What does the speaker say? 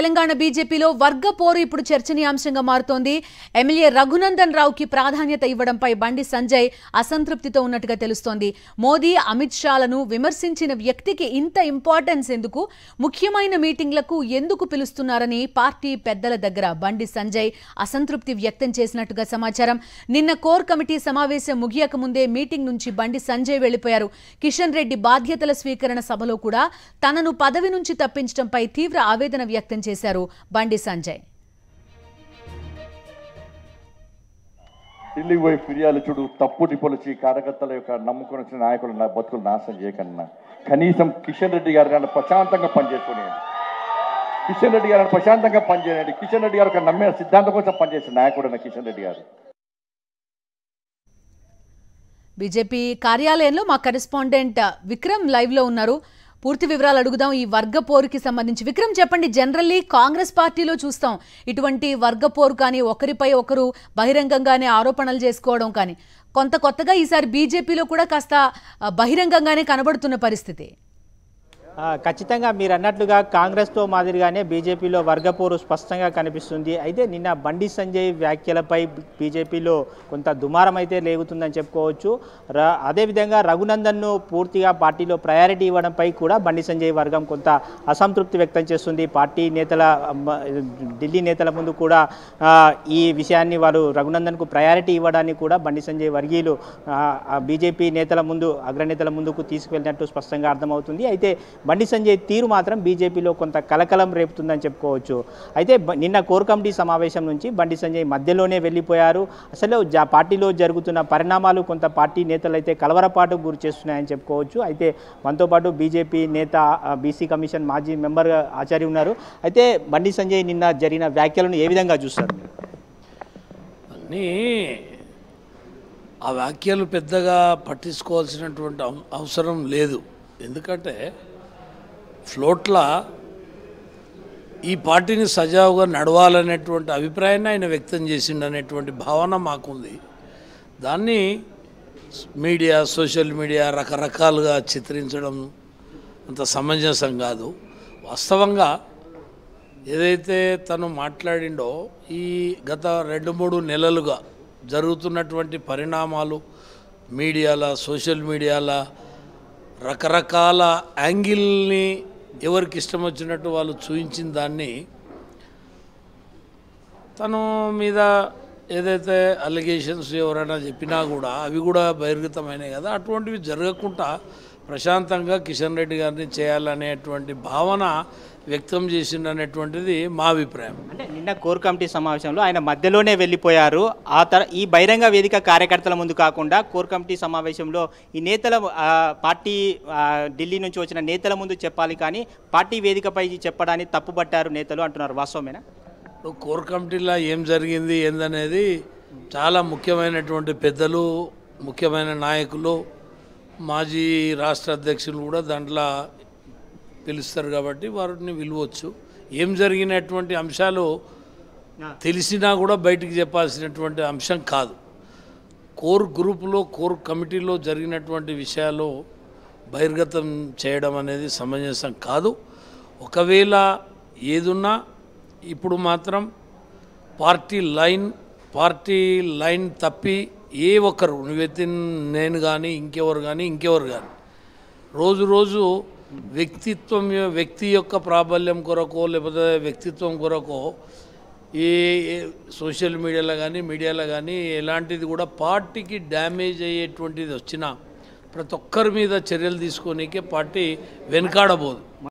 తెలంగాణ బీజేపీలో వర్గ పోరు ఇప్పుడు చర్చనీయాంశంగా మారుతోంది ఎమ్మెల్యే రఘునందన్ రావుకి ప్రాధాన్యత ఇవ్వడంపై బండి సంజయ్ అసంతృప్తితో ఉన్నట్టుగా తెలుస్తోంది మోదీ అమిత్ షాలను విమర్శించిన వ్యక్తికి ఇంత ఇంపార్టెన్స్ ఎందుకు ముఖ్యమైన మీటింగ్లకు ఎందుకు పిలుస్తున్నారని పార్టీ పెద్దల దగ్గర బండి సంజయ్ అసంతృప్తి వ్యక్తం చేసినట్టుగా సమాచారం నిన్న కోర్ కమిటీ సమావేశం ముగియక ముందే మీటింగ్ నుంచి బండి సంజయ్ వెళ్లిపోయారు కిషన్ రెడ్డి బాధ్యతల స్వీకరణ సభలో కూడా తనను పదవి నుంచి తప్పించడంపై తీవ్ర ఆవేదన వ్యక్తం చేశారు చేశారు బండి సంజయ్ ఢిల్లీకి పోయి ఫిర్యాదు చూడు తప్పు నిపుణులచి కార్యకర్తల యొక్క నమ్ముకుని వచ్చిన నాయకులు నా బతుకులు నాశనం చేయకన్నా కనీసం కిషన్ రెడ్డి గారు కానీ ప్రశాంతంగా పనిచేసుకునేది కిషన్ రెడ్డి గారు ప్రశాంతంగా పనిచేయండి కిషన్ రెడ్డి గారు నమ్మిన సిద్ధాంతం కోసం పనిచేసిన నాయకుడు కిషన్ రెడ్డి గారు బీజేపీ కార్యాలయంలో మా కరెస్పాండెంట్ విక్రమ్ లైవ్లో ఉన్నారు పూర్తి వివరాలు అడుగుదాం ఈ వర్గ పోరుకి సంబంధించి విక్రమ్ చెప్పండి జనరల్లీ కాంగ్రెస్ పార్టీలో చూస్తాం ఇటువంటి వర్గ పోరు కానీ ఒకరిపై ఒకరు బహిరంగంగానే ఆరోపణలు చేసుకోవడం కానీ కొంత కొత్తగా ఈసారి బీజేపీలో కూడా కాస్త బహిరంగంగానే కనబడుతున్న పరిస్థితి ఖచ్చితంగా మీరు అన్నట్లుగా కాంగ్రెస్తో మాదిరిగానే బీజేపీలో వర్గపోరు స్పష్టంగా కనిపిస్తుంది అయితే నిన్న బండి సంజయ్ వ్యాఖ్యలపై బీజేపీలో కొంత దుమారం అయితే లేగుతుందని చెప్పుకోవచ్చు ర అదేవిధంగా రఘునందన్ను పూర్తిగా పార్టీలో ప్రయారిటీ ఇవ్వడంపై కూడా బండి సంజయ్ వర్గం కొంత అసంతృప్తి వ్యక్తం చేస్తుంది పార్టీ నేతల ఢిల్లీ నేతల ముందు కూడా ఈ విషయాన్ని వారు రఘునందన్కు ప్రయారిటీ ఇవ్వడానికి కూడా బండి సంజయ్ వర్గీయులు బీజేపీ నేతల ముందు అగ్రనేతల ముందుకు తీసుకువెళ్ళినట్టు స్పష్టంగా అర్థమవుతుంది అయితే బండి సంజయ్ తీరు మాత్రం బీజేపీలో కొంత కలకలం రేపుతుందని చెప్పుకోవచ్చు అయితే నిన్న కోర్ కమిటీ సమావేశం నుంచి బండి సంజయ్ మధ్యలోనే వెళ్ళిపోయారు అసలు జా పార్టీలో జరుగుతున్న పరిణామాలు కొంత పార్టీ నేతలు అయితే కలవరపాటు గురి చేస్తున్నాయని చెప్పుకోవచ్చు అయితే మనతో పాటు బీజేపీ నేత బీసీ కమిషన్ మాజీ మెంబర్ ఆచార్య ఉన్నారు అయితే బండి సంజయ్ నిన్న జరిగిన వ్యాఖ్యలను ఏ విధంగా చూస్తారు అన్నీ ఆ వ్యాఖ్యలు పెద్దగా పట్టించుకోవాల్సినటువంటి అవసరం లేదు ఎందుకంటే ఫ్లోట్ల ఈ పార్టీని సజావుగా నడవాలనేటువంటి అభిప్రాయాన్ని ఆయన వ్యక్తం అనేటువంటి భావన మాకుంది దాన్ని మీడియా సోషల్ మీడియా రకరకాలుగా చిత్రించడం అంత సమంజసం కాదు వాస్తవంగా ఏదైతే తను మాట్లాడిండో ఈ గత రెండు మూడు నెలలుగా జరుగుతున్నటువంటి పరిణామాలు మీడియాల సోషల్ మీడియాల రకరకాల యాంగిల్ని ఎవరికి ఇష్టం వచ్చినట్టు వాళ్ళు చూయించిన దాన్ని తను మీద ఏదైతే అలిగేషన్స్ ఎవరైనా చెప్పినా కూడా అవి కూడా బహిర్గతమైనవి కదా అటువంటివి జరగకుండా ప్రశాంతంగా కిషన్ రెడ్డి గారిని చేయాలనేటువంటి భావన వ్యక్తం చేసిండనేటువంటిది మా అభిప్రాయం అంటే నిన్న కోర్ కమిటీ సమావేశంలో ఆయన మధ్యలోనే వెళ్ళిపోయారు ఆ తర ఈ బహిరంగ వేదిక కార్యకర్తల ముందు కాకుండా కోర్ కమిటీ సమావేశంలో ఈ నేతల పార్టీ ఢిల్లీ నుంచి వచ్చిన నేతల ముందు చెప్పాలి కానీ పార్టీ వేదికపై చెప్పడాన్ని తప్పుపట్టారు నేతలు అంటున్నారు వాస్తవమేనా కోర్ కమిటీలో ఏం జరిగింది ఏందనేది చాలా ముఖ్యమైనటువంటి పెద్దలు ముఖ్యమైన నాయకులు మాజీ రాష్ట్ర అధ్యక్షులు కూడా దాంట్లో పిలుస్తారు కాబట్టి వారిని విలువచ్చు ఏం జరిగినటువంటి అంశాలు తెలిసినా కూడా బయటికి చెప్పాల్సినటువంటి అంశం కాదు కోర్ గ్రూపులో కోర్ కమిటీలో జరిగినటువంటి విషయాలు బహిర్గతం చేయడం అనేది సమంజసం కాదు ఒకవేళ ఏదున్నా ఇప్పుడు మాత్రం పార్టీ లైన్ పార్టీ లైన్ తప్పి ఏ ఒక్కరు నువ్వు నేను కానీ ఇంకెవరు కానీ ఇంకెవరు కానీ రోజు రోజు వ్యక్తిత్వం వ్యక్తి యొక్క ప్రాబల్యం కొరకో లేకపోతే వ్యక్తిత్వం కొరకో ఏ సోషల్ మీడియాలో కానీ మీడియాలో కానీ ఎలాంటిది కూడా పార్టీకి డ్యామేజ్ అయ్యేటువంటిది వచ్చినా ప్రతి ఒక్కరి మీద చర్యలు తీసుకోనికే పార్టీ వెనకాడబోదు